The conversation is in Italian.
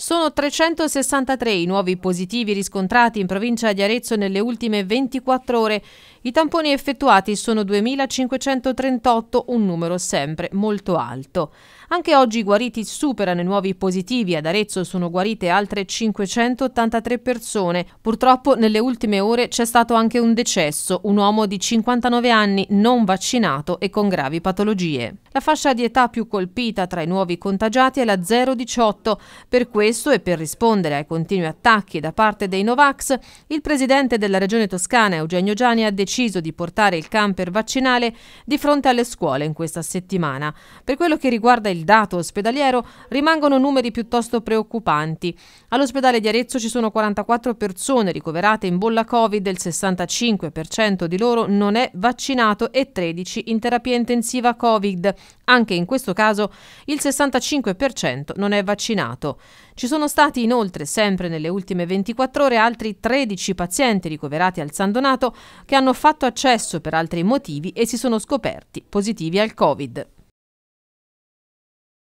Sono 363 i nuovi positivi riscontrati in provincia di Arezzo nelle ultime 24 ore. I tamponi effettuati sono 2.538, un numero sempre molto alto. Anche oggi i guariti superano i nuovi positivi. Ad Arezzo sono guarite altre 583 persone. Purtroppo nelle ultime ore c'è stato anche un decesso, un uomo di 59 anni non vaccinato e con gravi patologie. La fascia di età più colpita tra i nuovi contagiati è la 018, per questo questo e per rispondere ai continui attacchi da parte dei Novax, il presidente della regione toscana Eugenio Gianni ha deciso di portare il camper vaccinale di fronte alle scuole in questa settimana. Per quello che riguarda il dato ospedaliero, rimangono numeri piuttosto preoccupanti. All'ospedale di Arezzo ci sono 44 persone ricoverate in bolla Covid, il 65% di loro non è vaccinato e 13 in terapia intensiva Covid. Anche in questo caso il 65% non è vaccinato. Ci sono stati inoltre, sempre nelle ultime 24 ore, altri 13 pazienti ricoverati al San Donato che hanno fatto accesso per altri motivi e si sono scoperti positivi al Covid.